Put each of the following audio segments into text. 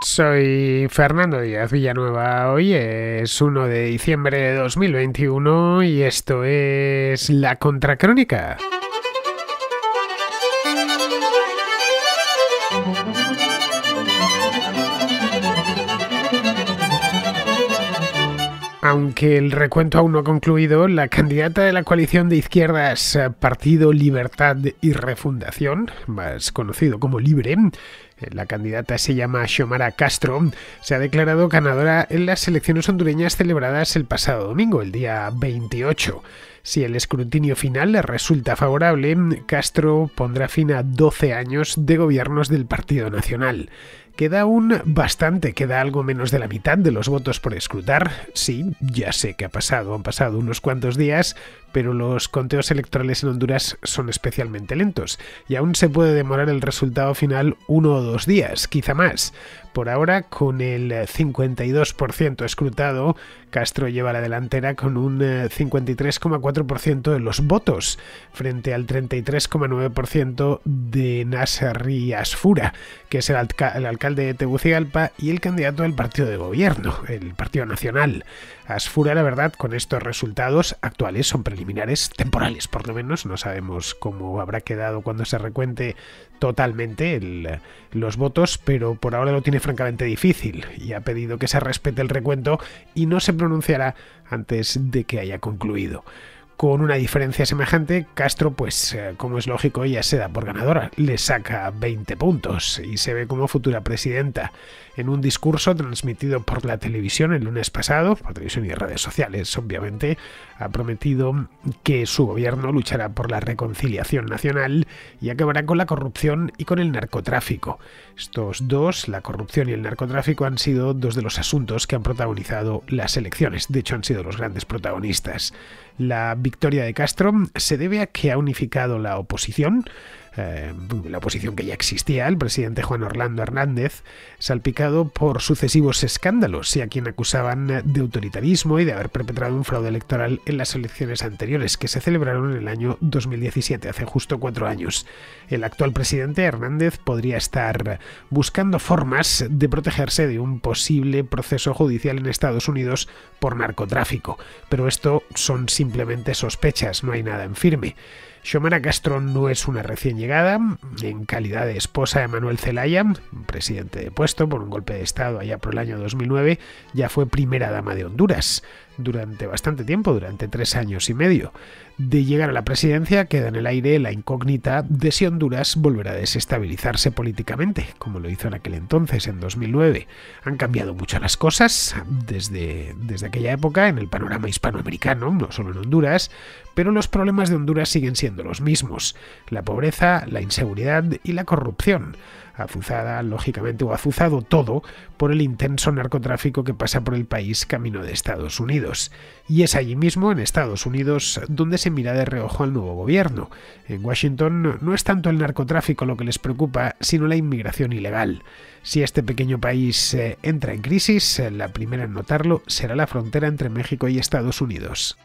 Soy Fernando Díaz Villanueva. Hoy es 1 de diciembre de 2021 y esto es La Contracrónica. aunque el recuento aún no ha concluido, la candidata de la coalición de izquierdas eh, Partido Libertad y Refundación, más conocido como Libre, eh, la candidata se llama Xiomara Castro, se ha declarado ganadora en las elecciones hondureñas celebradas el pasado domingo, el día 28. Si el escrutinio final le resulta favorable, Castro pondrá fin a 12 años de gobiernos del Partido Nacional. Queda aún bastante, queda algo menos de la mitad de los votos por escrutar. Sí, ya sé que ha pasado, han pasado unos cuantos días, pero los conteos electorales en Honduras son especialmente lentos y aún se puede demorar el resultado final uno o dos días, quizá más. Por ahora, con el 52% escrutado, Castro lleva la delantera con un 53,4% eh, de los votos, frente al 33,9% de Nasser Fura, que es el alcalde de Tegucigalpa y el candidato del partido de gobierno, el Partido Nacional. Asfura, la verdad, con estos resultados actuales son preliminares, temporales por lo menos, no sabemos cómo habrá quedado cuando se recuente totalmente los votos, pero por ahora lo tiene francamente difícil y ha pedido que se respete el recuento y no se pronunciará antes de que haya concluido. Con una diferencia semejante, Castro, pues eh, como es lógico, ella se da por ganadora, le saca 20 puntos y se ve como futura presidenta. En un discurso transmitido por la televisión el lunes pasado, por televisión y redes sociales, obviamente, ha prometido que su gobierno luchará por la reconciliación nacional y acabará con la corrupción y con el narcotráfico. Estos dos, la corrupción y el narcotráfico, han sido dos de los asuntos que han protagonizado las elecciones. De hecho, han sido los grandes protagonistas. La victoria de Castro se debe a que ha unificado la oposición, eh, la oposición que ya existía, el presidente Juan Orlando Hernández, salpicado por sucesivos escándalos y a quien acusaban de autoritarismo y de haber perpetrado un fraude electoral en las elecciones anteriores que se celebraron en el año 2017, hace justo cuatro años. El actual presidente Hernández podría estar buscando formas de protegerse de un posible proceso judicial en Estados Unidos por narcotráfico, pero esto son simplemente sospechas, no hay nada en firme. Xiomara Castro no es una recién llegada, en calidad de esposa de Manuel Zelaya, presidente de puesto por un golpe de Estado allá por el año 2009, ya fue primera dama de Honduras durante bastante tiempo, durante tres años y medio de llegar a la presidencia queda en el aire la incógnita de si Honduras volverá a desestabilizarse políticamente, como lo hizo en aquel entonces, en 2009. Han cambiado mucho las cosas desde, desde aquella época en el panorama hispanoamericano, no solo en Honduras, pero los problemas de Honduras siguen siendo los mismos, la pobreza, la inseguridad y la corrupción azuzada lógicamente o azuzado todo por el intenso narcotráfico que pasa por el país camino de Estados Unidos. Y es allí mismo, en Estados Unidos, donde se mira de reojo al nuevo gobierno. En Washington no es tanto el narcotráfico lo que les preocupa, sino la inmigración ilegal. Si este pequeño país eh, entra en crisis, eh, la primera en notarlo será la frontera entre México y Estados Unidos.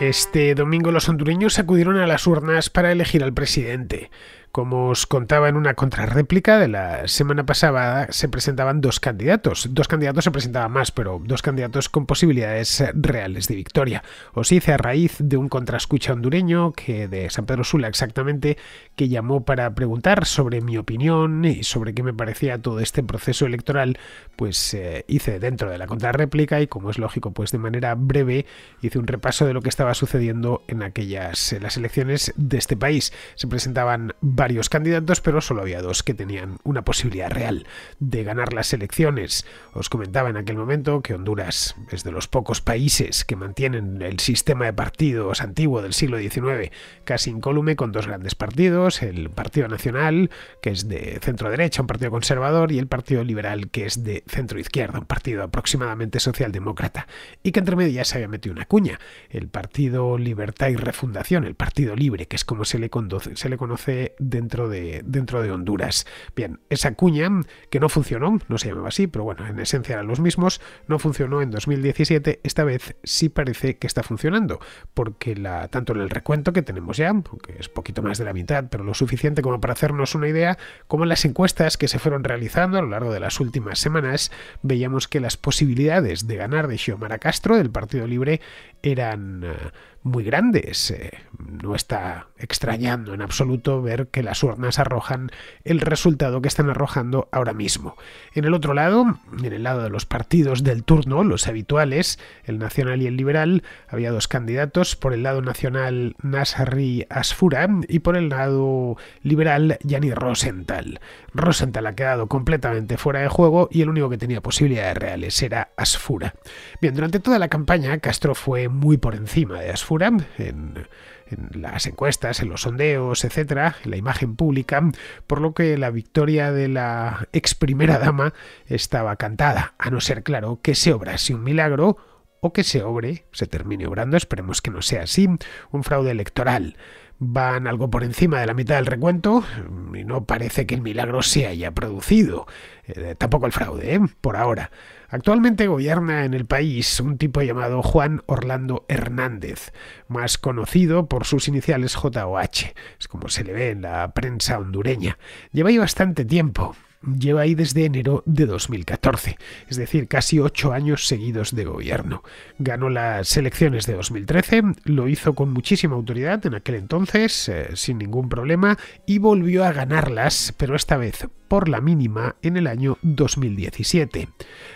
Este domingo los hondureños acudieron a las urnas para elegir al presidente. Como os contaba en una contrarréplica de la semana pasada, se presentaban dos candidatos. Dos candidatos se presentaban más, pero dos candidatos con posibilidades reales de victoria. Os hice a raíz de un contrascucha hondureño que de San Pedro Sula exactamente, que llamó para preguntar sobre mi opinión y sobre qué me parecía todo este proceso electoral, pues eh, hice dentro de la contrarréplica y como es lógico, pues de manera breve hice un repaso de lo que estaba sucediendo en aquellas las elecciones de este país. Se presentaban varios varios candidatos, pero solo había dos que tenían una posibilidad real de ganar las elecciones. Os comentaba en aquel momento que Honduras es de los pocos países que mantienen el sistema de partidos antiguo del siglo XIX, casi incólume, con dos grandes partidos, el Partido Nacional, que es de centro derecha, un partido conservador, y el Partido Liberal, que es de centro izquierda, un partido aproximadamente socialdemócrata, y que entre medias se había metido una cuña, el Partido Libertad y Refundación, el Partido Libre, que es como se le, se le conoce dentro de, dentro de Honduras. Bien, esa cuña que no funcionó, no se llamaba así, pero bueno, en esencia eran los mismos, no funcionó en 2017, esta vez sí parece que está funcionando, porque la, tanto en el recuento que tenemos ya, que es poquito más de la mitad, pero lo suficiente como para hacernos una idea, como en las encuestas que se fueron realizando a lo largo de las últimas semanas, veíamos que las posibilidades de ganar de Xiomara Castro del Partido Libre eran eh, muy grandes. Eh, no está extrañando en absoluto ver que las urnas arrojan el resultado que están arrojando ahora mismo. En el otro lado, en el lado de los partidos del turno, los habituales, el nacional y el liberal, había dos candidatos. Por el lado nacional, Nasri Asfura y por el lado liberal, Yanni Rosenthal. Rosenthal ha quedado completamente fuera de juego y el único que tenía posibilidades reales era Asfura. Bien, durante toda la campaña, Castro fue muy por encima de Asfura en, las encuestas, en los sondeos, etcétera, en la imagen pública, por lo que la victoria de la ex primera dama estaba cantada, a no ser claro que se obra si un milagro o que se obre, se termine obrando, esperemos que no sea así, un fraude electoral van algo por encima de la mitad del recuento mm, y no parece que el milagro se haya producido. Eh, tampoco el fraude, ¿eh? por ahora. Actualmente gobierna en el país un tipo llamado Juan Orlando Hernández, más conocido por sus iniciales JOH, es como se le ve en la prensa hondureña. Lleva ahí bastante tiempo, lleva ahí desde enero de 2014, es decir, casi ocho años seguidos de gobierno. Ganó las elecciones de 2013, lo hizo con muchísima autoridad en aquel entonces, eh, sin ningún problema, y volvió a ganarlas, pero esta vez por la mínima en el año 2017.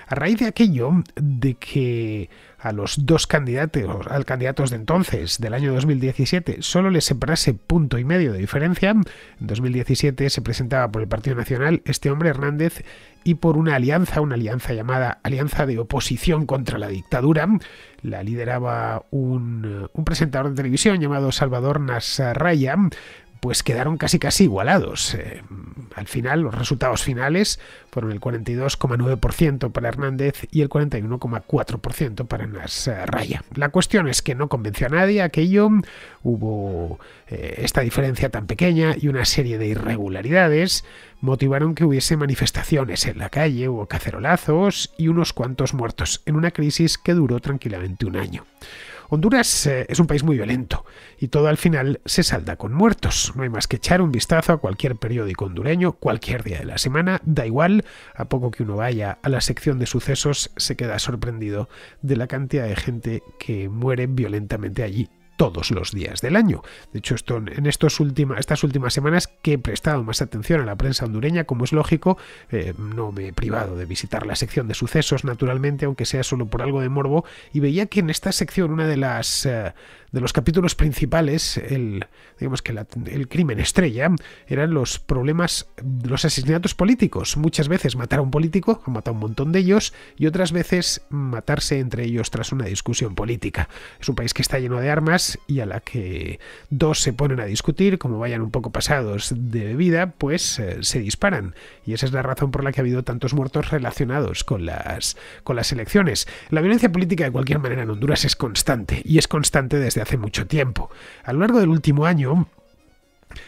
A raíz de aquello, de que a los dos candidatos, al candidatos de entonces, del año 2017, solo les separase punto y medio de diferencia, en 2017 se presentaba por el Partido Nacional este hombre Hernández y por una alianza, una alianza llamada Alianza de Oposición contra la Dictadura. La lideraba un, presentador de televisión llamado Salvador Nasarraya, pues quedaron casi casi igualados. Eh, al final los resultados finales fueron el 42,9% para Hernández y el 41,4% para Nas eh, Raya. La cuestión es que no convenció a nadie aquello, hubo eh, esta diferencia tan pequeña y una serie de irregularidades motivaron que hubiese manifestaciones en la calle, hubo cacerolazos y unos cuantos muertos en una crisis que duró tranquilamente un año. Honduras eh, es un país muy violento y todo al final se salda con muertos. No hay más que echar un vistazo a cualquier periódico hondureño, cualquier día de la semana, da igual, a poco que uno vaya a la sección de sucesos se queda sorprendido de la cantidad de gente que muere violentamente allí todos los días del año. De hecho, esto, en estos estas últimas semanas que he prestado más atención a la prensa hondureña, como es lógico, eh, no me he privado de visitar la sección de sucesos, naturalmente, aunque sea solo por algo de morbo, y veía que en esta sección una de las... Eh, de los capítulos principales, el, digamos que el crimen estrella, eran los problemas, los asesinatos políticos. Muchas veces matar a un político, ha matado un montón de ellos, y otras veces matarse entre ellos tras una discusión política. Es un país que está lleno de armas y a la que dos se ponen a discutir, como vayan un poco pasados de bebida, pues eh, se disparan. Y esa es la razón por la que ha habido tantos muertos relacionados con las, con las elecciones. La violencia política de cualquier manera en Honduras es constante, y es constante desde hace mucho tiempo. A lo largo del último año,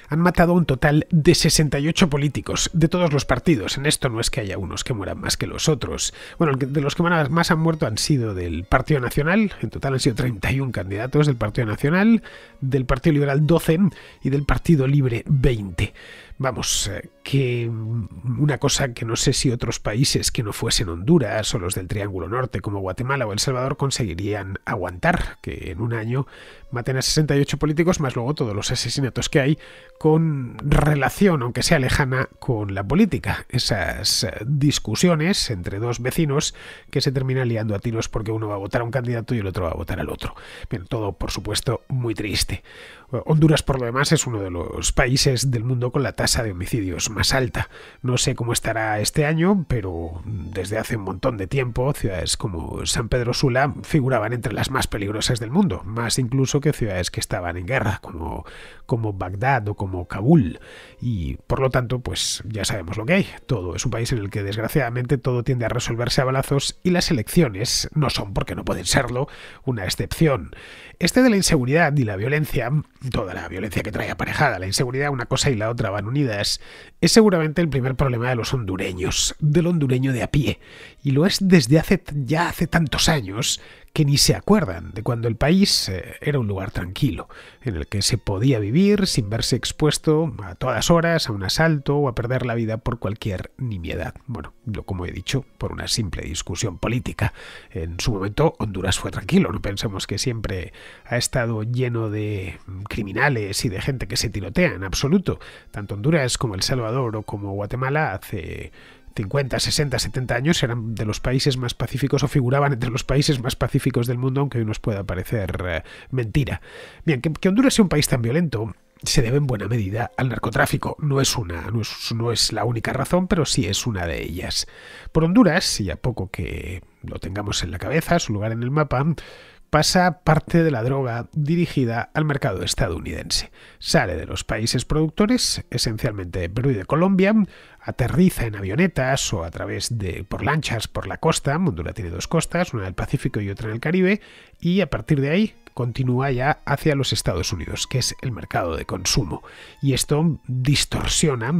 han matado un total de 68 políticos de todos los partidos. En esto no es que haya unos que mueran más que los otros. Bueno, de los que más han muerto han sido del Partido Nacional, en total han sido 31 candidatos del Partido Nacional, del Partido Liberal 12 y del Partido Libre 20. Vamos, eh, que una cosa que no sé si otros países que no fuesen Honduras o los del Triángulo Norte como Guatemala o El Salvador conseguirían aguantar, que en un año maten a 68 políticos más luego todos los asesinatos que hay con relación, aunque sea lejana, con la política. Esas eh, discusiones entre dos vecinos que se terminan liando a tiros porque uno va a votar a un candidato y el otro va a votar al otro. Bien, todo, por supuesto, muy triste. Honduras, por lo demás, es uno de los países del mundo con la tasa de homicidios más alta. No sé cómo estará este año, pero desde hace un montón de tiempo ciudades como San Pedro Sula figuraban entre las más peligrosas del mundo, más incluso que ciudades que estaban en guerra, como, como Bagdad o como Kabul. Y por lo tanto, pues ya sabemos lo que hay. Todo es un país en el que desgraciadamente todo tiende a resolverse a balazos y las elecciones no son, porque no pueden serlo, una excepción. Este de la inseguridad y la violencia, toda la violencia que trae aparejada, la inseguridad una cosa y la otra van unidas, es seguramente el primer problema de los hondureños, del hondureño de a pie, y lo es desde hace ya hace tantos años que ni se acuerdan de cuando el país eh, era un lugar tranquilo, en el que se podía vivir sin verse expuesto a todas horas a un asalto o a perder la vida por cualquier nimiedad. Bueno, como he dicho, por una simple discusión política. En su momento Honduras fue tranquilo, no pensemos que siempre ha estado lleno de criminales y de gente que se tirotea en absoluto. Tanto Honduras como El Salvador o como Guatemala hace 50, 60, 70 años eran de los países más pacíficos o figuraban entre los países más pacíficos del mundo, aunque hoy nos pueda parecer eh, mentira. Bien, que, Honduras sea un país tan violento se debe en buena medida al narcotráfico. No es una, no es, no es, la única razón, pero sí es una de ellas. Por Honduras, y a poco que lo tengamos en la cabeza, su lugar en el mapa, pasa parte de la droga dirigida al mercado estadounidense. Sale de los países productores, esencialmente de Perú y de Colombia, aterriza en avionetas o a través de por lanchas por la costa, Honduras tiene dos costas, una en el Pacífico y otra en el Caribe, y a partir de ahí continúa ya hacia los Estados Unidos, que es el mercado de consumo. Y esto distorsiona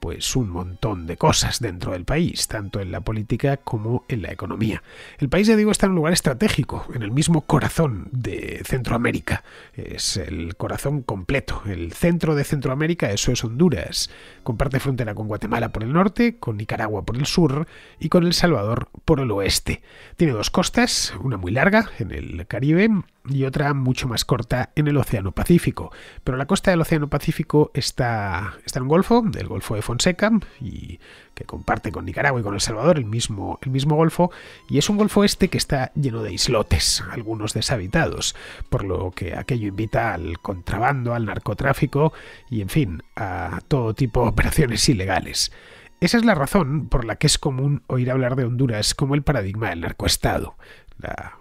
pues un montón de cosas dentro del país, tanto en la política como en la economía. El país, ya digo, está en un lugar estratégico, en el mismo corazón de Centroamérica. Es el corazón completo, el centro de Centroamérica, eso es Honduras. Comparte frontera con Guatemala por el norte, con Nicaragua por el sur y con El Salvador por el oeste. Tiene dos costas, una muy larga en el Caribe y otra mucho más corta en el Océano Pacífico. Pero la costa del Océano Pacífico está, está en un golfo, el Golfo de Fonseca, y que comparte con Nicaragua y con El Salvador el mismo, el mismo golfo, y es un golfo este que está lleno de islotes, algunos deshabitados, por lo que aquello invita al contrabando, al narcotráfico y, en fin, a todo tipo de operaciones ilegales. Esa es la razón por la que es común oír hablar de Honduras como el paradigma del narcoestado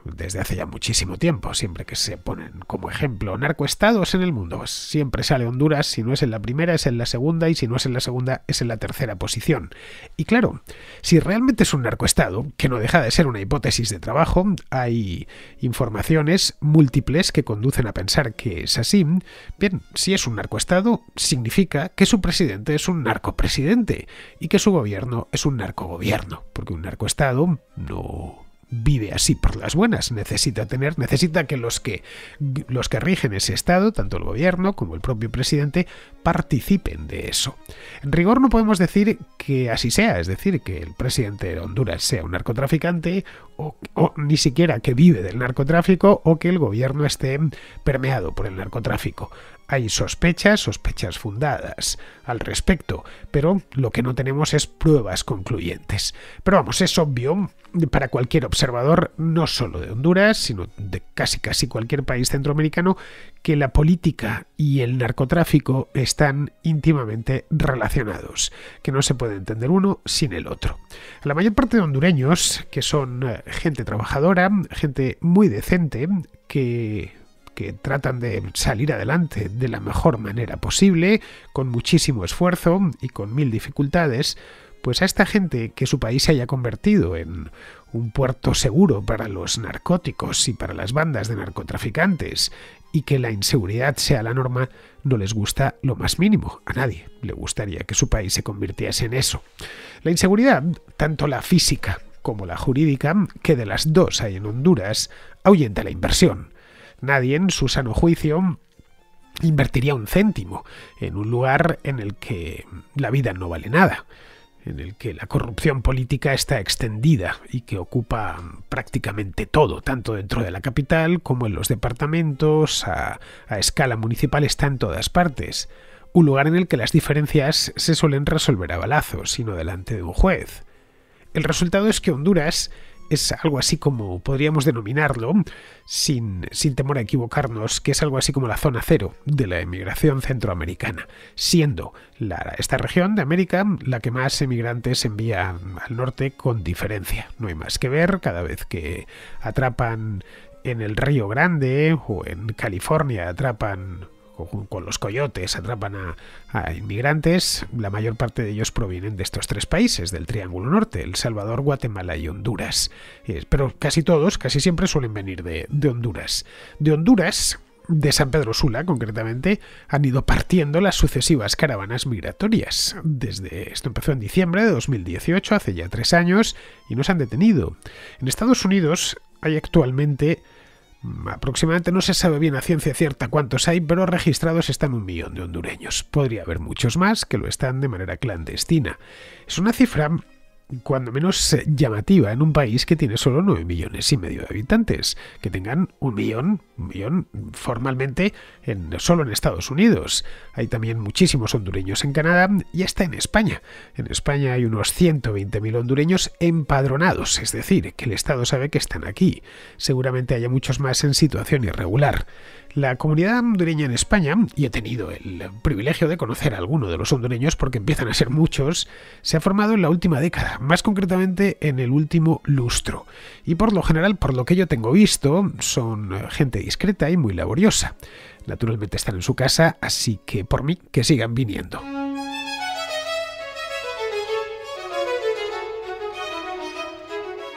desde hace ya muchísimo tiempo, siempre que se ponen como ejemplo narcoestados en el mundo. Siempre sale Honduras, si no es en la primera, es en la segunda, y si no es en la segunda, es en la tercera posición. Y claro, si realmente es un narcoestado, que no deja de ser una hipótesis de trabajo, hay informaciones múltiples que conducen a pensar que es así. Bien, si es un narcoestado, significa que su presidente es un narcopresidente y que su gobierno es un narcogobierno, porque un narcoestado no vive así por las buenas. Necesita tener, necesita que los que los que rigen ese estado, tanto el gobierno como el propio presidente, participen de eso. En rigor no podemos decir que así sea, es decir, que el presidente de Honduras sea un narcotraficante o, ni siquiera que vive del narcotráfico o que el gobierno esté permeado por el narcotráfico. Hay sospechas, sospechas fundadas al respecto, pero lo que no tenemos es pruebas concluyentes. Pero vamos, es obvio para cualquier observador, no solo de Honduras, sino de casi casi cualquier país centroamericano, que la política y el narcotráfico están íntimamente relacionados, que no se puede entender uno sin el otro. la mayor parte de hondureños, que son eh, gente trabajadora, gente muy decente, que, que tratan de salir adelante de la mejor manera posible, con muchísimo esfuerzo y con mil dificultades, pues a esta gente que su país se haya convertido en un puerto seguro para los narcóticos y para las bandas de narcotraficantes, y que la inseguridad sea la norma, no les gusta lo más mínimo. A nadie le gustaría que su país se convirtiese en eso. La inseguridad, tanto la física como la jurídica, que de las dos hay en Honduras, ahuyenta la inversión. Nadie en su sano juicio invertiría un céntimo en un lugar en el que la vida no vale nada, en el que la corrupción política está extendida y que ocupa prácticamente todo, tanto dentro de la capital como en los departamentos, a, a escala municipal está en todas partes. Un lugar en el que las diferencias se suelen resolver a balazos, sino delante de un juez. El resultado es que Honduras es algo así como podríamos denominarlo, sin, temor a equivocarnos, que es algo así como la zona cero de la emigración centroamericana, siendo esta región de América la que más emigrantes envía al norte con diferencia. No hay más que ver cada vez que atrapan en el Río Grande o en California atrapan con los coyotes atrapan a, inmigrantes, la mayor parte de ellos provienen de estos tres países, del Triángulo Norte, El Salvador, Guatemala y Honduras. Eh, pero casi todos, casi siempre suelen venir de, Honduras. De Honduras, de San Pedro Sula, concretamente, han ido partiendo las sucesivas caravanas migratorias. Desde esto empezó en diciembre de 2018, hace ya tres años, y no se han detenido. En Estados Unidos hay actualmente Mm, aproximadamente no se sabe bien a ciencia cierta cuántos hay, pero registrados están un millón de hondureños. Podría haber muchos más que lo están de manera clandestina. Es una cifra cuando menos llamativa en un país que tiene solo 9 millones y medio de habitantes, que tengan un millón, millón formalmente solo en Estados Unidos. Hay también muchísimos hondureños en Canadá y hasta en España. En España hay unos 120.000 hondureños empadronados, es decir, que el Estado sabe que están aquí. Seguramente haya muchos más en situación irregular. La comunidad hondureña en España, y he tenido el privilegio de conocer a alguno de los hondureños porque empiezan a ser muchos, se ha formado en la última década, más concretamente en el último lustro. Y por lo general, por lo que yo tengo visto, son gente discreta y muy laboriosa. Naturalmente están en su casa, así que por mí que sigan viniendo.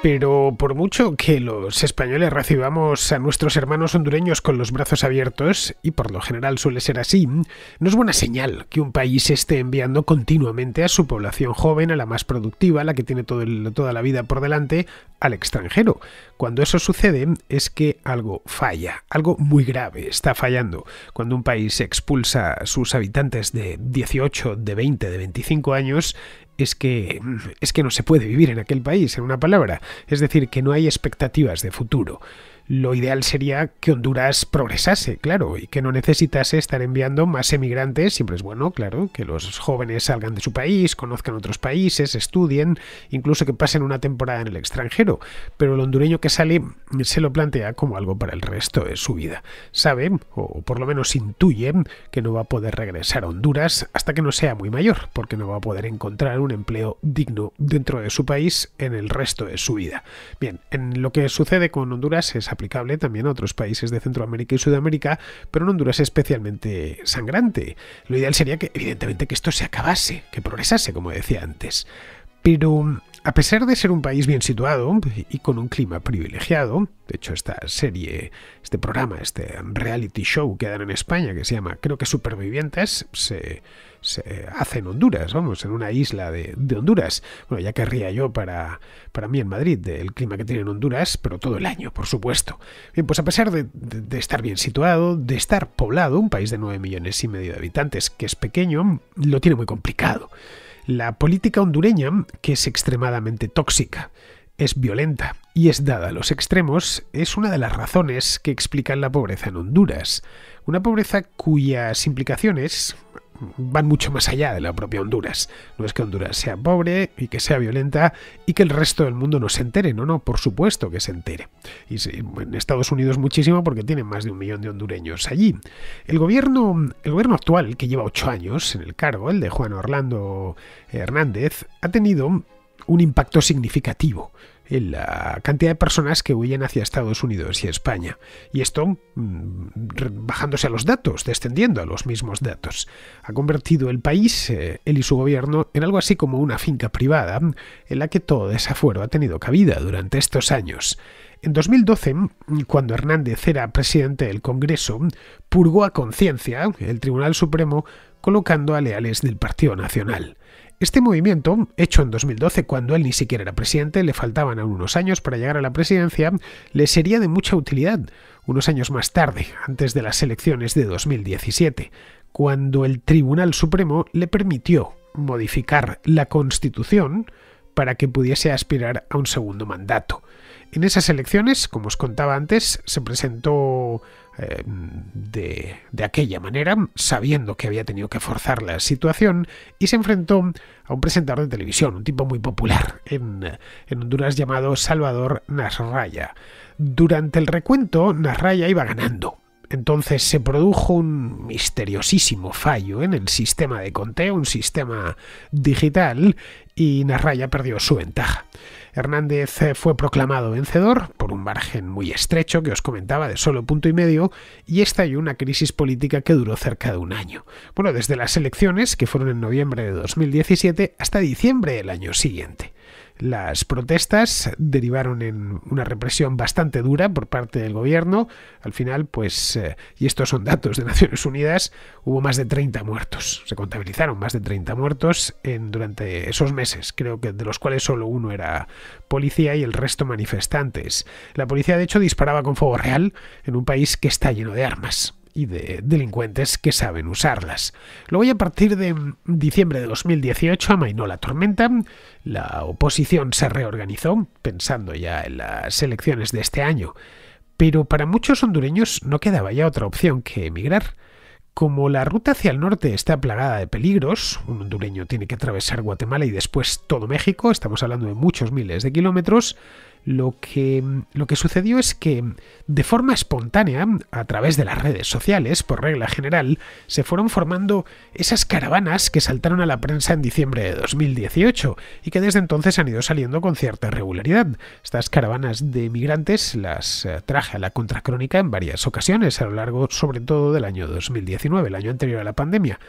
Pero por mucho que los españoles recibamos a nuestros hermanos hondureños con los brazos abiertos, y por lo general suele ser así, no es buena señal que un país esté enviando continuamente a su población joven, a la más productiva, a la que tiene toda la vida por delante, al extranjero. Cuando eso sucede es que algo falla, algo muy grave está fallando. Cuando un país expulsa a sus habitantes de 18, de 20, de 25 años, es que es que no se puede vivir en aquel país, en una palabra, es decir, que no hay expectativas de futuro lo ideal sería que Honduras progresase, claro, y que no necesitase estar enviando más emigrantes. Siempre es bueno, claro, que los jóvenes salgan de su país, conozcan otros países, estudien, incluso que pasen una temporada en el extranjero. Pero el hondureño que sale se lo plantea como algo para el resto de su vida. Sabe, o por lo menos intuye, que no va a poder regresar a Honduras hasta que no sea muy mayor, porque no va a poder encontrar un empleo digno dentro de su país en el resto de su vida. Bien, en lo que sucede con Honduras es aplicable también a otros países de Centroamérica y Sudamérica, pero en Honduras es especialmente sangrante. Lo ideal sería que, evidentemente, que esto se acabase, que progresase, como decía antes. Pero a pesar de ser un país bien situado y con un clima privilegiado, de hecho esta serie, este programa, este reality show que dan en España que se llama creo que Supervivientes, se, hace en Honduras, vamos, en una isla de, Honduras. Bueno, ya querría yo para, para mí en Madrid el clima que tiene en Honduras, pero todo el año, por supuesto. Bien, pues a pesar de, de estar bien situado, de estar poblado, un país de 9 millones y medio de habitantes que es pequeño, lo tiene muy complicado. La política hondureña, que es extremadamente tóxica, es violenta y es dada a los extremos, es una de las razones que explican la pobreza en Honduras. Una pobreza cuyas implicaciones van mucho más allá de la propia Honduras. No es que Honduras sea pobre y que sea violenta y que el resto del mundo no se entere, no, no, por supuesto que se entere. Y en Estados Unidos muchísimo porque tienen más de un millón de hondureños allí. El gobierno, el gobierno actual, que lleva ocho años en el cargo, el de Juan Orlando Hernández, ha tenido un impacto significativo la cantidad de personas que huyen hacia Estados Unidos y España. Y esto mm, bajándose a los datos, descendiendo a los mismos datos. Ha convertido el país, eh, él y su gobierno, en algo así como una finca privada mm, en la que todo desafuero ha tenido cabida durante estos años. En 2012, mm, cuando Hernández era presidente del Congreso, purgó a conciencia el Tribunal Supremo colocando a leales del Partido Nacional. Este movimiento, hecho en 2012 cuando él ni siquiera era presidente, le faltaban algunos años para llegar a la presidencia, le sería de mucha utilidad unos años más tarde, antes de las elecciones de 2017, cuando el Tribunal Supremo le permitió modificar la Constitución para que pudiese aspirar a un segundo mandato. En esas elecciones, como os contaba antes, se presentó de, aquella manera, sabiendo que había tenido que forzar la situación, y se enfrentó a un presentador de televisión, un tipo muy popular en, Honduras llamado Salvador Nasraya. Durante el recuento, Nasraya iba ganando. Entonces se produjo un misteriosísimo fallo en el sistema de conteo, un sistema digital, y Narraya perdió su ventaja. Hernández eh, fue proclamado vencedor por un margen muy estrecho que os comentaba de solo punto y medio y estalló una crisis política que duró cerca de un año. Bueno, desde las elecciones, que fueron en noviembre de 2017, hasta diciembre del año siguiente. Las protestas derivaron en una represión bastante dura por parte del gobierno. Al final, pues, eh, y estos son datos de Naciones Unidas, hubo más de 30 muertos. Se contabilizaron más de 30 muertos en, durante esos meses, creo que de los cuales solo uno era policía y el resto manifestantes. La policía, de hecho, disparaba con fuego real en un país que está lleno de armas y de delincuentes que saben usarlas. Luego ya a partir de diciembre de 2018 amainó la tormenta, la oposición se reorganizó, pensando ya en las elecciones de este año, pero para muchos hondureños no quedaba ya otra opción que emigrar. Como la ruta hacia el norte está plagada de peligros, un hondureño tiene que atravesar Guatemala y después todo México, estamos hablando de muchos miles de kilómetros, lo que, lo que sucedió es que, de forma espontánea, a través de las redes sociales, por regla general, se fueron formando esas caravanas que saltaron a la prensa en diciembre de 2018 y que desde entonces han ido saliendo con cierta regularidad. Estas caravanas de migrantes las eh, traje a la contracrónica en varias ocasiones a lo largo, sobre todo, del año 2019, el año anterior a la pandemia.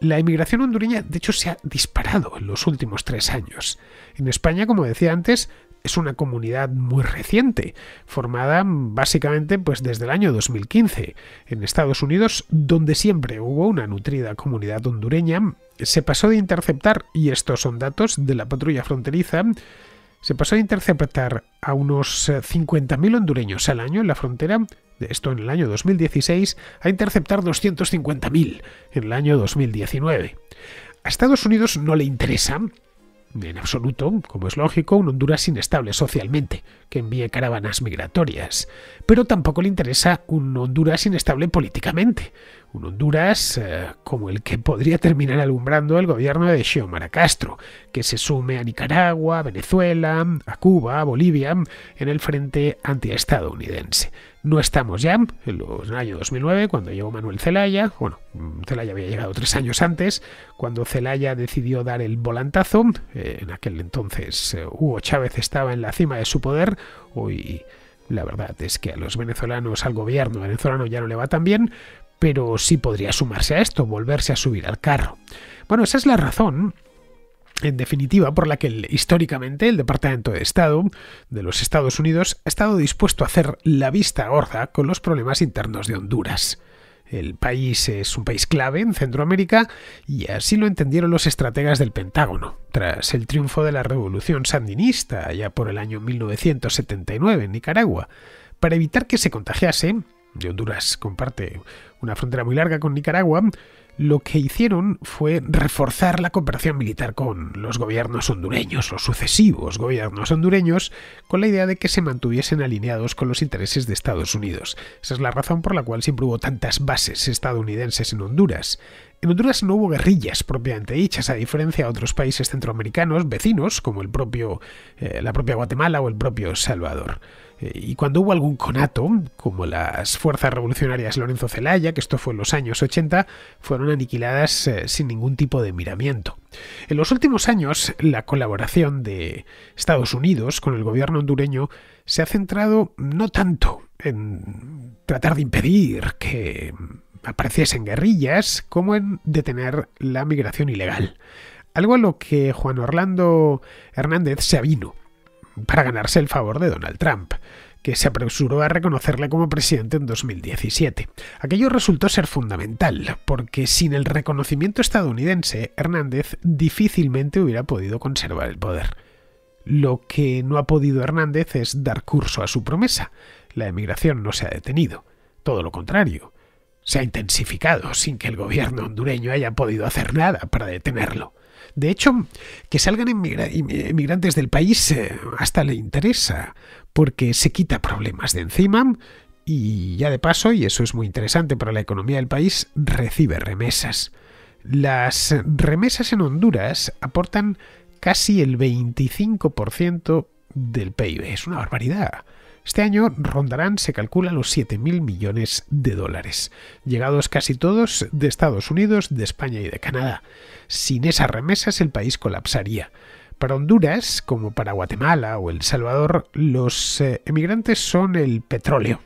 La inmigración hondureña, de hecho, se ha disparado en los últimos tres años. En España, como decía antes, es una comunidad muy reciente, formada mm, básicamente pues desde el año 2015 en Estados Unidos, donde siempre hubo una nutrida comunidad hondureña. Se pasó de interceptar, y estos son datos de la patrulla fronteriza, se pasó de interceptar a unos 50.000 eh, hondureños al año en la frontera, esto en el año 2016, a interceptar 250.000 en el año 2019. A Estados Unidos no le interesa en absoluto, como es lógico, un Honduras inestable socialmente, que envíe caravanas migratorias. Pero tampoco le interesa un Honduras inestable políticamente, un Honduras eh, como el que podría terminar alumbrando el gobierno de Xiomara Castro, que se sume a Nicaragua, Venezuela, a Cuba, a Bolivia, en el frente antiestadounidense no estamos ya, en el año 2009, cuando llegó Manuel Zelaya, bueno, Zelaya había llegado tres años antes, cuando Zelaya decidió dar el volantazo, eh, en aquel entonces eh, Hugo Chávez estaba en la cima de su poder, hoy la verdad es que a los venezolanos, al gobierno venezolano ya no le va tan bien, pero sí podría sumarse a esto, volverse a subir al carro. Bueno, esa es la razón en definitiva, por la que históricamente el Departamento de Estado de los Estados Unidos ha estado dispuesto a hacer la vista gorda con los problemas internos de Honduras. El país es un país clave en Centroamérica y así lo entendieron los estrategas del Pentágono. Tras el triunfo de la revolución sandinista, ya por el año 1979 en Nicaragua, para evitar que se contagiase, y Honduras comparte una frontera muy larga con Nicaragua, lo que hicieron fue reforzar la cooperación militar con los gobiernos hondureños, los sucesivos gobiernos hondureños, con la idea de que se mantuviesen alineados con los intereses de Estados Unidos. Esa es la razón por la cual siempre hubo tantas bases estadounidenses en Honduras. En Honduras no hubo guerrillas propiamente dichas, a diferencia de otros países centroamericanos vecinos, como el propio, eh, la propia Guatemala o el propio Salvador y cuando hubo algún conato, como las fuerzas revolucionarias Lorenzo Zelaya, que esto fue en los años 80, fueron aniquiladas eh, sin ningún tipo de miramiento. En los últimos años, la colaboración de Estados Unidos con el gobierno hondureño se ha centrado no tanto en tratar de impedir que apareciesen guerrillas como en detener la migración ilegal. Algo a lo que Juan Orlando Hernández se avino para ganarse el favor de Donald Trump que se apresuró a reconocerle como presidente en 2017. Aquello resultó ser fundamental, porque sin el reconocimiento estadounidense, Hernández difícilmente hubiera podido conservar el poder. Lo que no ha podido Hernández es dar curso a su promesa. La emigración no se ha detenido, todo lo contrario. Se ha intensificado sin que el gobierno hondureño haya podido hacer nada para detenerlo. De hecho, que salgan inmigrantes del país eh, hasta le interesa, porque se quita problemas de encima y ya de paso, y eso es muy interesante para la economía del país, recibe remesas. Las remesas en Honduras aportan casi el 25% del PIB. Es una barbaridad. Este año rondarán, se calcula, los 7.000 millones de dólares, llegados casi todos de Estados Unidos, de España y de Canadá. Sin esas remesas el país colapsaría. Para Honduras, como para Guatemala o El Salvador, los eh, emigrantes son el petróleo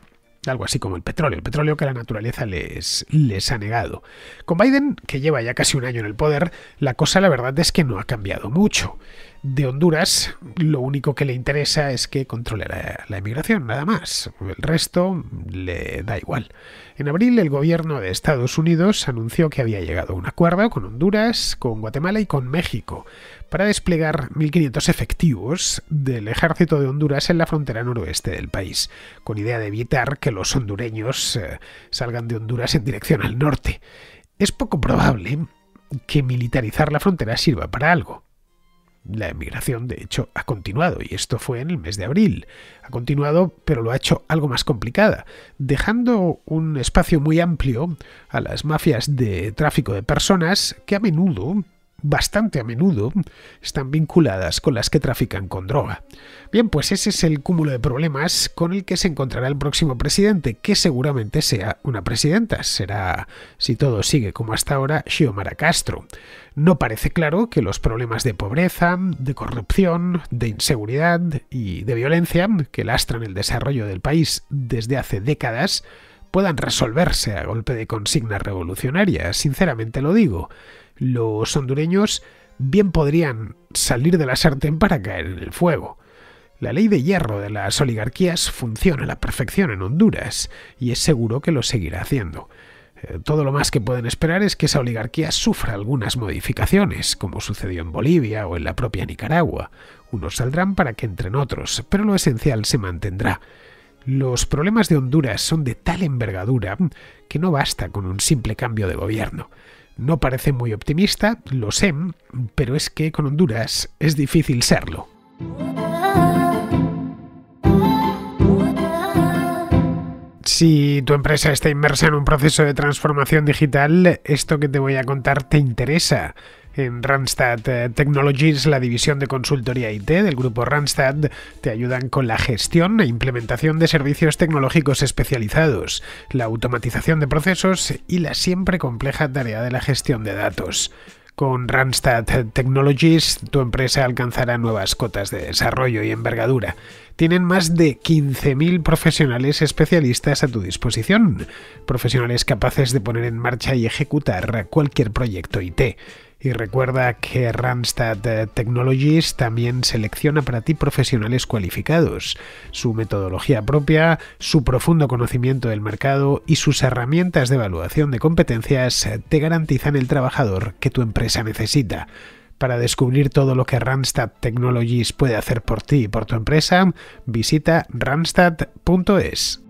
algo así como el petróleo, el petróleo que la naturaleza les, les ha negado. Con Biden, que lleva ya casi un año en el poder, la cosa la verdad es que no ha cambiado mucho de Honduras lo único que le interesa es que controle la, inmigración, emigración, nada más. El resto le da igual. En abril el gobierno de Estados Unidos anunció que había llegado a un acuerdo con Honduras, con Guatemala y con México para desplegar 1.500 efectivos del ejército de Honduras en la frontera noroeste del país, con idea de evitar que los hondureños eh, salgan de Honduras en dirección al norte. Es poco probable que militarizar la frontera sirva para algo. La emigración, de hecho, ha continuado, y esto fue en el mes de abril. Ha continuado, pero lo ha hecho algo más complicada, dejando un espacio muy amplio a las mafias de tráfico de personas que a menudo bastante a menudo están vinculadas con las que trafican con droga. Bien, pues ese es el cúmulo de problemas con el que se encontrará el próximo presidente, que seguramente sea una presidenta. Será, si todo sigue como hasta ahora, Xiomara Castro. No parece claro que los problemas de pobreza, de corrupción, de inseguridad y de violencia que lastran el desarrollo del país desde hace décadas puedan resolverse a golpe de consignas revolucionarias, sinceramente lo digo los hondureños bien podrían salir de la sartén para caer en el fuego. La ley de hierro de las oligarquías funciona a la perfección en Honduras y es seguro que lo seguirá haciendo. Eh, todo lo más que pueden esperar es que esa oligarquía sufra algunas modificaciones, como sucedió en Bolivia o en la propia Nicaragua. Unos saldrán para que entren otros, pero lo esencial se mantendrá. Los problemas de Honduras son de tal envergadura que no basta con un simple cambio de gobierno. No parece muy optimista, lo sé, pero es que con Honduras es difícil serlo. Si tu empresa está inmersa en un proceso de transformación digital, esto que te voy a contar te interesa. En Randstad eh, Technologies, la división de consultoría IT del grupo Randstad, te ayudan con la gestión e implementación de servicios tecnológicos especializados, la automatización de procesos y la siempre compleja tarea de la gestión de datos. Con Randstad Technologies, tu empresa alcanzará nuevas cotas de desarrollo y envergadura. Tienen más de 15.000 profesionales especialistas a tu disposición, profesionales capaces de poner en marcha y ejecutar cualquier proyecto IT. Y recuerda que Randstad eh, Technologies también selecciona para ti profesionales cualificados. Su metodología propia, su profundo conocimiento del mercado y sus herramientas de evaluación de competencias eh, te garantizan el trabajador que tu empresa necesita. Para descubrir todo lo que Randstad Technologies puede hacer por ti y por tu empresa, visita randstad.es.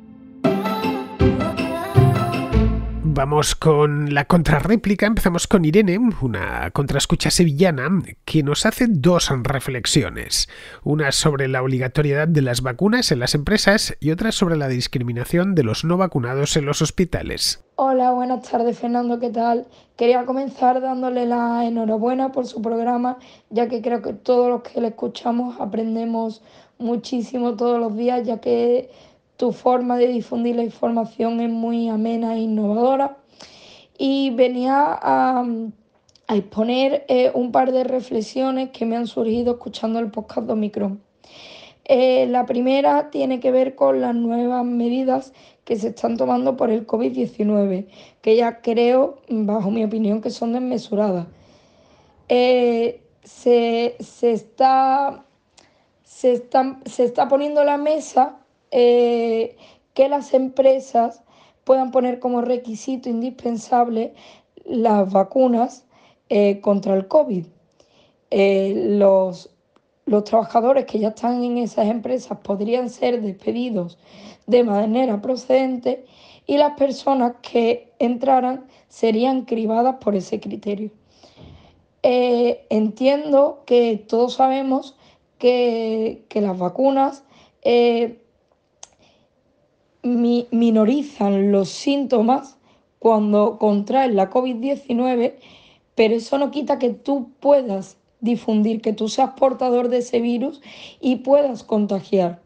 Vamos con la contrarréplica. Empezamos con Irene, una contraescucha sevillana, que nos hace dos reflexiones. Una sobre la obligatoriedad de las vacunas en las empresas y otra sobre la discriminación de los no vacunados en los hospitales. Hola, buenas tardes Fernando, ¿qué tal? Quería comenzar dándole la enhorabuena por su programa, ya que creo que todos los que le escuchamos aprendemos muchísimo todos los días, ya que tu forma de difundir la información es muy amena e innovadora. Y venía a, exponer eh, un par de reflexiones que me han surgido escuchando el podcast de Omicron. Eh, la primera tiene que ver con las nuevas medidas que se están tomando por el COVID-19, que ya creo, bajo mi opinión, que son desmesuradas. Eh, se, está, se, está, se está poniendo la mesa eh, que las empresas puedan poner como requisito indispensable las vacunas eh, contra el COVID. Eh, los, los trabajadores que ya están en esas empresas podrían ser despedidos de manera procedente y las personas que entraran serían cribadas por ese criterio. entiendo que todos sabemos que, las vacunas minorizan los síntomas cuando contraes la COVID-19, pero eso no quita que tú puedas difundir, que tú seas portador de ese virus y puedas contagiar.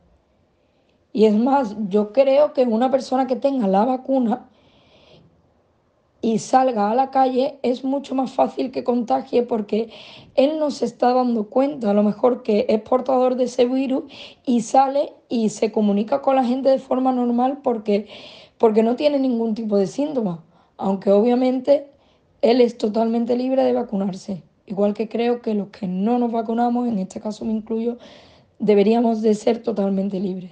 Y es más, yo creo que una persona que tenga la vacuna y salga a la calle, es mucho más fácil que contagie porque él no se está dando cuenta, a lo mejor que es portador de ese virus y sale y se comunica con la gente de forma normal porque, porque no tiene ningún tipo de síntoma, aunque obviamente él es totalmente libre de vacunarse. Igual que creo que los que no nos vacunamos, en este caso me incluyo, deberíamos de ser totalmente libres.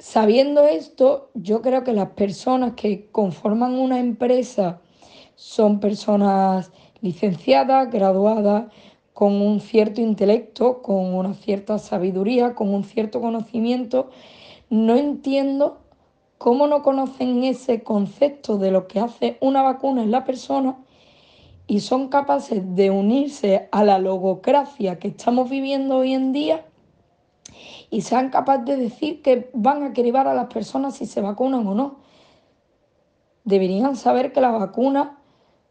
Sabiendo esto, yo creo que las personas que conforman una empresa son personas licenciadas, graduadas, con un cierto intelecto, con una cierta sabiduría, con un cierto conocimiento. No entiendo cómo no conocen ese concepto de lo que hace una vacuna en la persona y son capaces de unirse a la logocracia que estamos viviendo hoy en día y sean capaces de decir que van a cribar a las personas si se vacunan o no. Deberían saber que la vacuna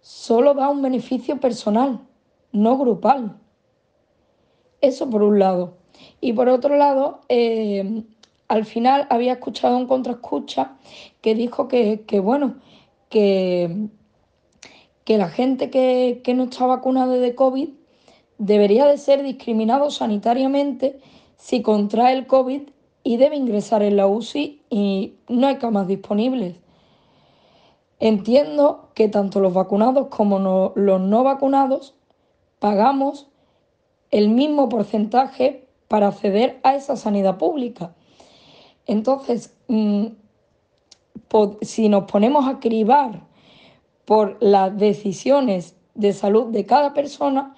solo da un beneficio personal, no grupal. Eso por un lado. Y por otro lado, eh, al final había escuchado un contraescucha que dijo que, bueno, que, que, la gente que, que no está vacunada de COVID debería de ser discriminado sanitariamente si contrae el COVID y debe ingresar en la UCI y no hay camas disponibles. Entiendo que tanto los vacunados como los no vacunados pagamos el mismo porcentaje para acceder a esa sanidad pública. Entonces, mm, si nos ponemos a cribar por las decisiones de salud de cada persona,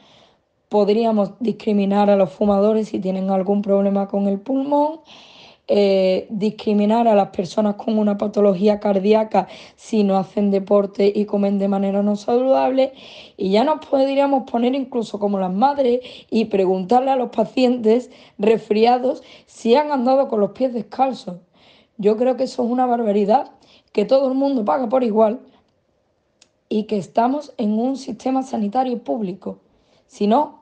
podríamos discriminar a los fumadores si tienen algún problema con el pulmón, eh, discriminar a las personas con una patología cardíaca si no hacen deporte y comen de manera no saludable. Y ya nos podríamos poner incluso como las madres y preguntarle a los pacientes resfriados si han andado con los pies descalzos. Yo creo que eso es una barbaridad, que todo el mundo paga por igual y que estamos en un sistema sanitario público. Si no,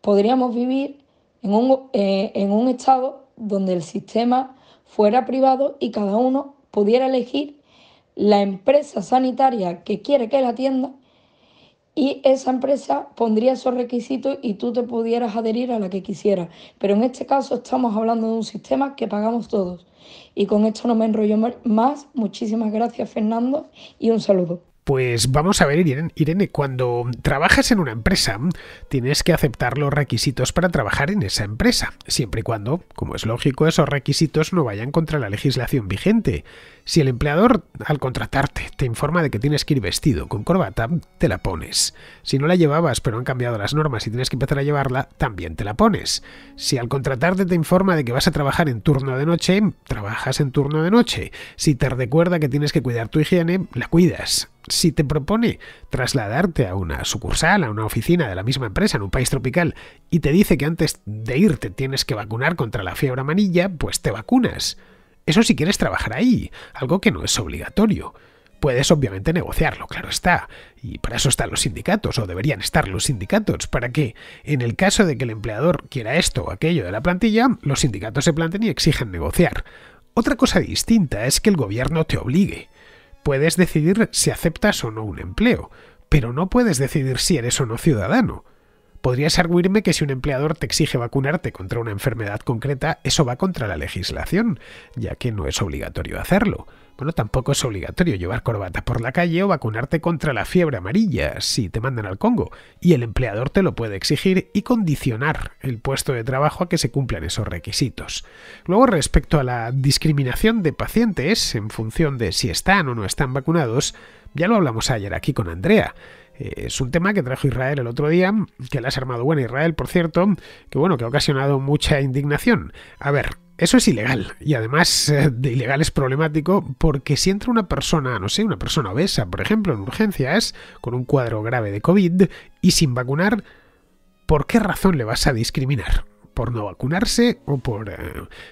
podríamos vivir eh, en un, estado donde el sistema fuera privado y cada uno pudiera elegir la empresa sanitaria que quiere que la atienda y esa empresa pondría esos requisitos y tú te pudieras adherir a la que quisieras. Pero en este caso estamos hablando de un sistema que pagamos todos. Y con esto no me enrollo más. Muchísimas gracias Fernando y un saludo. Pues vamos a ver, Irene, cuando trabajas en una empresa, tienes que aceptar los requisitos para trabajar en esa empresa, siempre y cuando, como es lógico, esos requisitos no vayan contra la legislación vigente. Si el empleador, al contratarte, te informa de que tienes que ir vestido con corbata, te la pones. Si no la llevabas, pero han cambiado las normas y tienes que empezar a llevarla, también te la pones. Si al contratarte te informa de que vas a trabajar en turno de noche, trabajas en turno de noche. Si te recuerda que tienes que cuidar tu higiene, la cuidas. Si te propone trasladarte a una sucursal, a una oficina de la misma empresa en un país tropical y te dice que antes de irte tienes que vacunar contra la fiebre amarilla, pues te vacunas. Eso si quieres trabajar ahí, algo que no es obligatorio. Puedes obviamente negociarlo, claro está, y para eso están los sindicatos, o deberían estar los sindicatos, para que, en el caso de que el empleador quiera esto o aquello de la plantilla, los sindicatos se planten y exijan negociar. Otra cosa distinta es que el gobierno te obligue puedes decidir si aceptas o no un empleo, pero no puedes decidir si eres o no ciudadano. Podrías arguirme que si un empleador te exige vacunarte contra una enfermedad concreta, eso va contra la legislación, ya que no es obligatorio hacerlo tampoco es obligatorio llevar corbata por la calle o vacunarte contra la fiebre amarilla si te mandan al Congo, y el empleador te lo puede exigir y condicionar el puesto de trabajo a que se cumplan esos requisitos. Luego, respecto a la discriminación de pacientes en función de si están o no están vacunados, ya lo hablamos ayer aquí con Andrea. Eh, es un tema que trajo Israel el otro día, que le has armado buena Israel, por cierto, que bueno, que ha ocasionado mucha indignación. A ver, eso es ilegal y además eh, de ilegal es problemático porque si entra una persona, no sé, una persona obesa, por ejemplo, en urgencias, con un cuadro grave de COVID y sin vacunar, ¿por qué razón le vas a discriminar? por no vacunarse o por eh,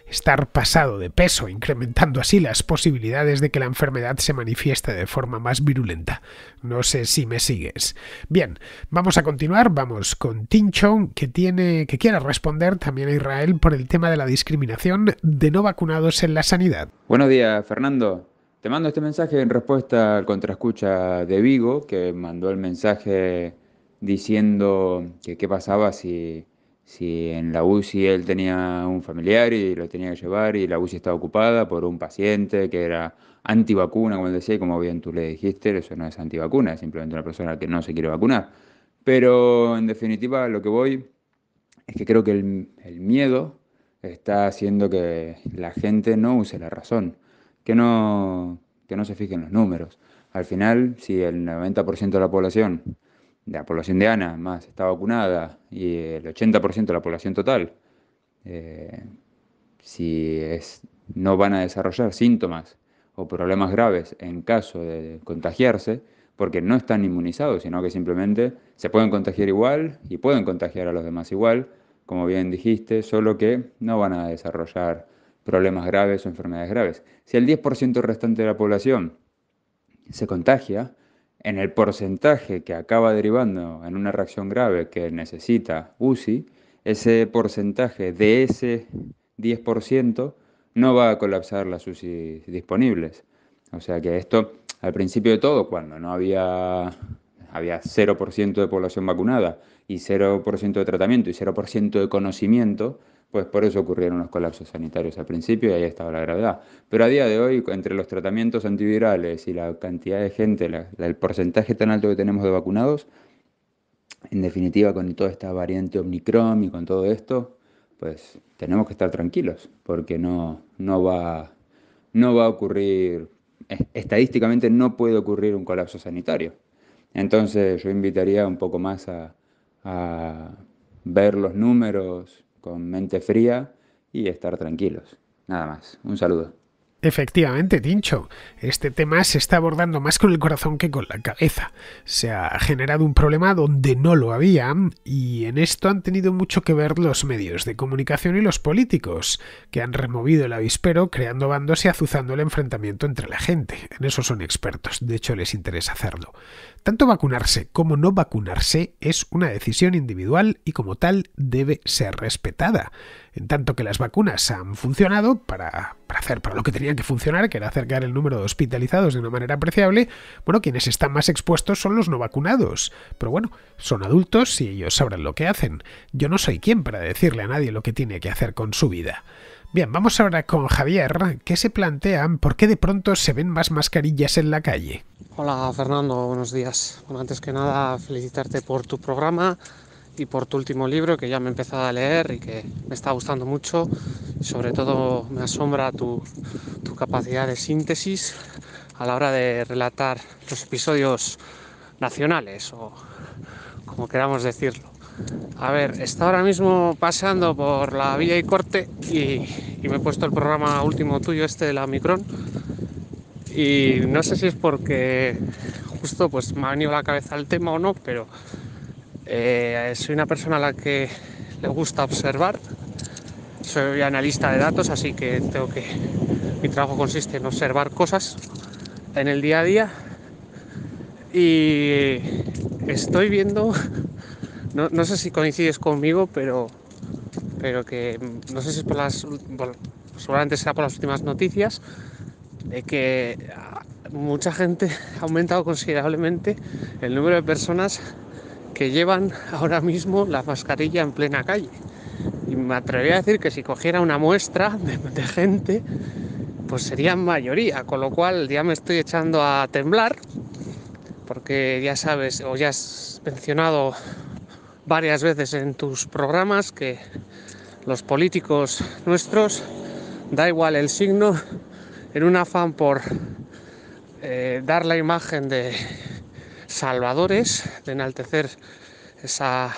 estar pasado de peso, incrementando así las posibilidades de que la enfermedad se manifieste de forma más virulenta. No sé si me sigues. Bien, vamos a continuar, vamos con Tinchon, que tiene que quiere responder también a Israel por el tema de la discriminación de no vacunados en la sanidad. Buenos días, Fernando. Te mando este mensaje en respuesta al contraescucha de Vigo, que mandó el mensaje diciendo que qué pasaba si si en la UCI él tenía un familiar y lo tenía que llevar y la UCI estaba ocupada por un paciente que era antivacuna, como decía, y como bien tú le dijiste, eso no es antivacuna, es simplemente una persona que no se quiere vacunar. Pero en definitiva lo que voy es que creo que el, miedo está haciendo que la gente no use la razón, que no, que no se fijen los números. Al final, si el 90% de la población la población de Ana más está vacunada y el 80% de la población total, eh, si no van a desarrollar síntomas o problemas graves en caso de contagiarse, porque no están inmunizados, sino que simplemente se pueden contagiar igual y pueden contagiar a los demás igual, como bien dijiste, solo que no van a desarrollar problemas graves o enfermedades graves. Si el 10% restante de la población se contagia, en el porcentaje que acaba derivando en una reacción grave que necesita UCI, ese porcentaje de ese 10% no va a colapsar las UCI disponibles. O sea que esto, al principio de todo, cuando no había, había 0% de población vacunada y 0% de tratamiento y 0% de conocimiento, pues por eso ocurrieron los colapsos sanitarios al principio y ahí estaba la gravedad. Pero a día de hoy, entre los tratamientos antivirales y la cantidad de gente, el porcentaje tan alto que tenemos de vacunados, en definitiva con toda esta variante Omicron y con todo esto, pues tenemos que estar tranquilos porque no, no, va, no va a ocurrir, estadísticamente no puede ocurrir un colapso sanitario. Entonces yo invitaría un poco más a, a ver los números con mente fría y estar tranquilos. Nada más, un saludo. Efectivamente, Tincho, este tema se está abordando más con el corazón que con la cabeza. Se ha generado un problema donde no lo había y en esto han tenido mucho que ver los medios de comunicación y los políticos, que han removido el avispero creando bandos y azuzando el enfrentamiento entre la gente. En eso son expertos, de hecho les interesa hacerlo. Tanto vacunarse como no vacunarse es una decisión individual y como tal debe ser respetada. En tanto que las vacunas han funcionado para, hacer para lo que tenían que funcionar, que era acercar el número de hospitalizados de una manera apreciable, bueno, quienes están más expuestos son los no vacunados. Pero bueno, son adultos y ellos sabrán lo que hacen. Yo no soy quien para decirle a nadie lo que tiene que hacer con su vida. Bien, vamos ahora con Javier, que se plantean por qué de pronto se ven más mascarillas en la calle. Hola Fernando, buenos días. Bueno, antes que nada, felicitarte por tu programa y por tu último libro que ya me he empezado a leer y que me está gustando mucho. Sobre todo me asombra tu, tu capacidad de síntesis a la hora de relatar los episodios nacionales o como queramos decirlo. A ver, está ahora mismo pasando por la Villa y Corte y, me he puesto el programa último tuyo, este de la Micron. Y no sé si es porque justo pues me ha venido a la cabeza el tema o no, pero eh, soy una persona a la que le gusta observar. Soy analista de datos, así que tengo que. Mi trabajo consiste en observar cosas en el día a día. Y estoy viendo no, sé si coincides conmigo, pero, pero que mm, no sé si es por las, bueno, seguramente será por las últimas noticias, de que ah, mucha gente ha aumentado considerablemente el número de personas que llevan ahora mismo la mascarilla en plena calle. Y me atrevería a decir que si cogiera una muestra de, gente, pues sería mayoría, con lo cual ya me estoy echando a temblar, porque ya sabes, o ya has mencionado varias veces en tus programas que los políticos nuestros, da igual el signo, en un afán por eh, dar la imagen de salvadores, de enaltecer esa,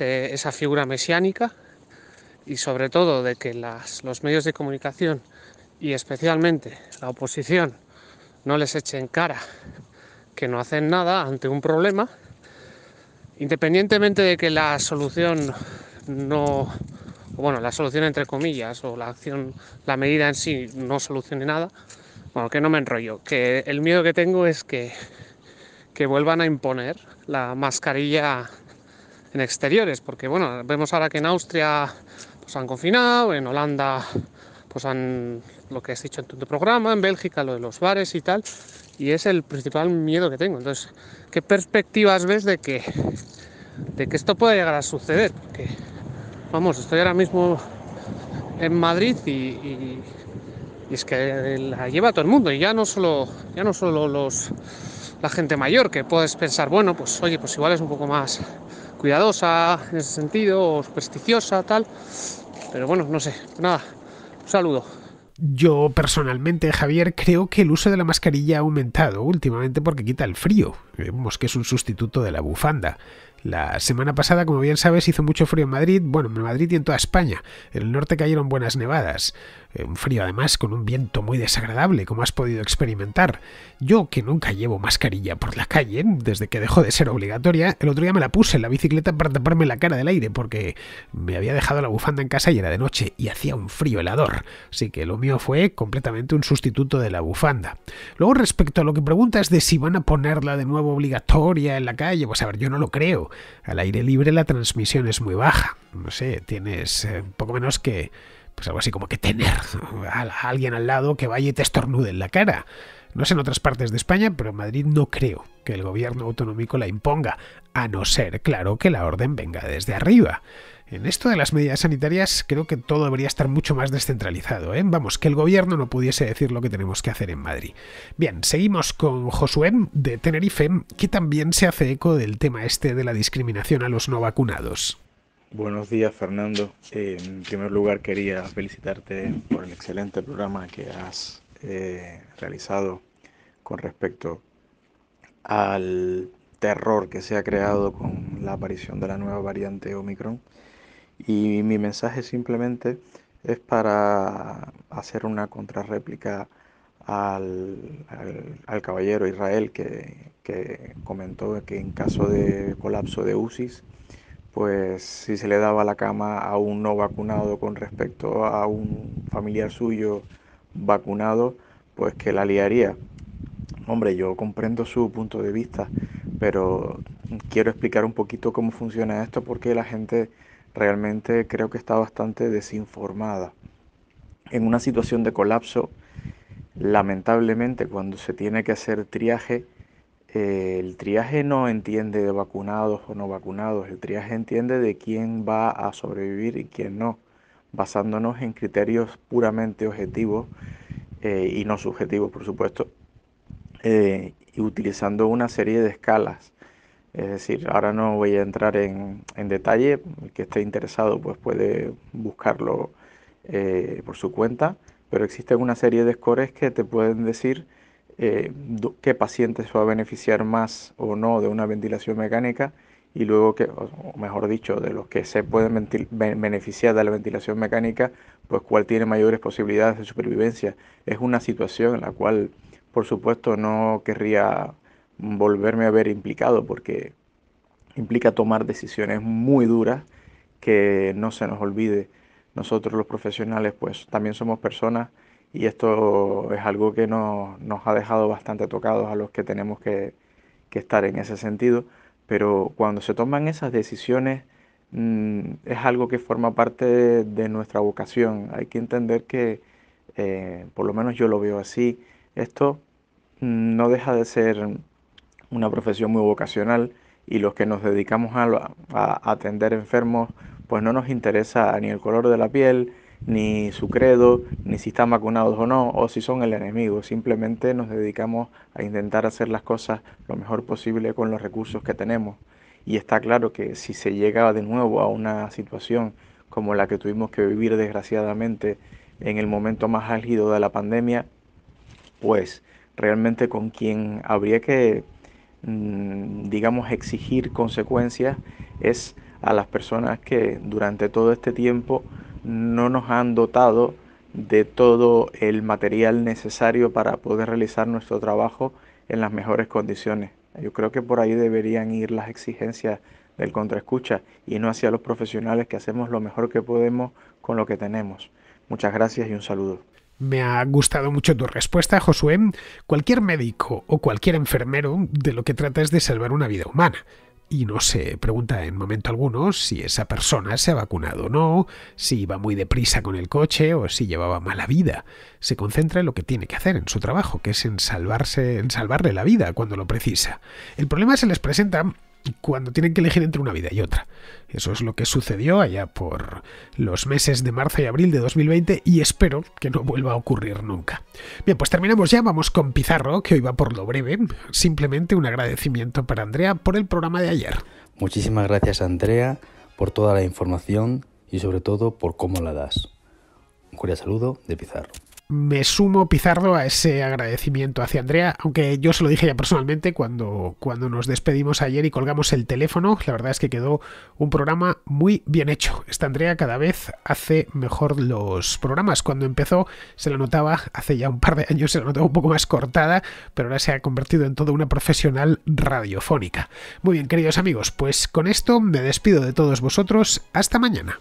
esa figura mesiánica y sobre todo de que las, los medios de comunicación y especialmente la oposición no les echen cara que no hacen nada ante un problema Independientemente de que la solución no, bueno, la solución entre comillas o la acción, la medida en sí no solucione nada, bueno, que no me enrollo, que el miedo que tengo es que, que vuelvan a imponer la mascarilla en exteriores, porque bueno, vemos ahora que en Austria pues han confinado, en Holanda pues lo que has dicho en tu programa, en Bélgica lo de los bares y tal, y es el principal miedo que tengo. Entonces, ¿qué perspectivas ves de que, de que esto pueda llegar a suceder? Porque, vamos, estoy ahora mismo en Madrid y, es que la lleva todo el mundo y ya no solo, ya no solo los, la gente mayor, que puedes pensar, bueno, pues oye, pues igual es un poco más cuidadosa en ese sentido, o supersticiosa, tal. Pero bueno, no sé, nada, un saludo. Yo personalmente, Javier, creo que el uso de la mascarilla ha aumentado últimamente porque quita el frío. Vemos que es un sustituto de la bufanda. La semana pasada, como bien sabes, hizo mucho frío en Madrid, bueno, en Madrid y en toda España. En el norte cayeron buenas nevadas. Eh, un frío además con un viento muy desagradable, como has podido experimentar. Yo, que nunca llevo mascarilla por la calle, desde que dejó de ser obligatoria, el otro día me la puse en la bicicleta para taparme la cara del aire, porque me había dejado la bufanda en casa y era de noche y hacía un frío helador. Así que lo mío fue completamente un sustituto de la bufanda. Luego, respecto a lo que preguntas de si van a ponerla de nuevo obligatoria en la calle, pues a ver, yo no lo creo al aire libre la transmisión es muy baja. No sé, tienes eh, un poco menos que, pues algo así como que tener a, alguien al lado que vaya y te estornude en la cara. No sé en otras partes de España, pero en Madrid no creo que el gobierno autonómico la imponga, a no ser, claro, que la orden venga desde arriba. En esto de las medidas sanitarias creo que todo debería estar mucho más descentralizado. ¿eh? Vamos, que el gobierno no pudiese decir lo que tenemos que hacer en Madrid. Bien, seguimos con Josué de Tenerife, que también se hace eco del tema este de la discriminación a los no vacunados. Buenos días, Fernando. Eh, en primer lugar, quería felicitarte por el excelente programa que has eh, realizado con respecto al terror que se ha creado con la aparición de la nueva variante Omicron y mi mensaje simplemente es para hacer una contrarréplica al, al, caballero Israel que, que, comentó que en caso de colapso de UCIs, pues si se le daba la cama a un no vacunado con respecto a un familiar suyo vacunado, pues que la liaría. Hombre, yo comprendo su punto de vista, pero quiero explicar un poquito cómo funciona esto porque la gente realmente creo que está bastante desinformada. En una situación de colapso, lamentablemente cuando se tiene que hacer triaje, eh, el triaje no entiende de vacunados o no vacunados, el triaje entiende de quién va a sobrevivir y quién no, basándonos en criterios puramente objetivos eh, y no subjetivos, por supuesto, eh, y utilizando una serie de escalas es decir, ahora no voy a entrar en, detalle, el que esté interesado pues puede buscarlo eh, por su cuenta, pero existen una serie de scores que te pueden decir eh, qué paciente se va a beneficiar más o no de una ventilación mecánica y luego que, mejor dicho, de los que se pueden beneficiar de la ventilación mecánica, pues cuál tiene mayores posibilidades de supervivencia. Es una situación en la cual, por supuesto, no querría volverme a ver implicado porque implica tomar decisiones muy duras que no se nos olvide. Nosotros los profesionales pues también somos personas y esto es algo que nos, ha dejado bastante tocados a los que tenemos que, que, estar en ese sentido, pero cuando se toman esas decisiones mm, es algo que forma parte de, nuestra vocación. Hay que entender que, eh, por lo menos yo lo veo así, esto mm, no deja de ser una profesión muy vocacional y los que nos dedicamos a, atender enfermos, pues no nos interesa ni el color de la piel, ni su credo, ni si están vacunados o no, o si son el enemigo. Simplemente nos dedicamos a intentar hacer las cosas lo mejor posible con los recursos que tenemos. Y está claro que si se llega de nuevo a una situación como la que tuvimos que vivir desgraciadamente en el momento más álgido de la pandemia, pues realmente con quien habría que Mm, digamos, exigir consecuencias es a las personas que durante todo este tiempo no nos han dotado de todo el material necesario para poder realizar nuestro trabajo en las mejores condiciones. Yo creo que por ahí deberían ir las exigencias del contraescucha y no hacia los profesionales que hacemos lo mejor que podemos con lo que tenemos. Muchas gracias y un saludo. Me ha gustado mucho tu respuesta, Josué. Cualquier médico o cualquier enfermero de lo que trata es de salvar una vida humana. Y no se pregunta en momento alguno si esa persona se ha vacunado o no, si iba muy deprisa con el coche o si llevaba mala vida. Se concentra en lo que tiene que hacer en su trabajo, que es en salvarse, en salvarle la vida cuando lo precisa. El problema se les presenta cuando tienen que elegir entre una vida y otra. Eso es lo que sucedió allá por los meses de marzo y abril de 2020 y espero que no vuelva a ocurrir nunca. Bien, pues terminamos ya, vamos con Pizarro, que hoy va por lo breve. Simplemente un agradecimiento para Andrea por el programa de ayer. Muchísimas gracias Andrea por toda la información y sobre todo por cómo la das. Un cordial saludo de Pizarro me sumo, Pizarro, a ese agradecimiento hacia Andrea, aunque yo se lo dije ya personalmente cuando, cuando nos despedimos ayer y colgamos el teléfono. La verdad es que quedó un programa muy bien hecho. Esta Andrea cada vez hace mejor los programas. Cuando empezó se la notaba, hace ya un par de años se la notaba un poco más cortada, pero ahora se ha convertido en toda una profesional radiofónica. Muy bien, queridos amigos, pues con esto me despido de todos vosotros. Hasta mañana.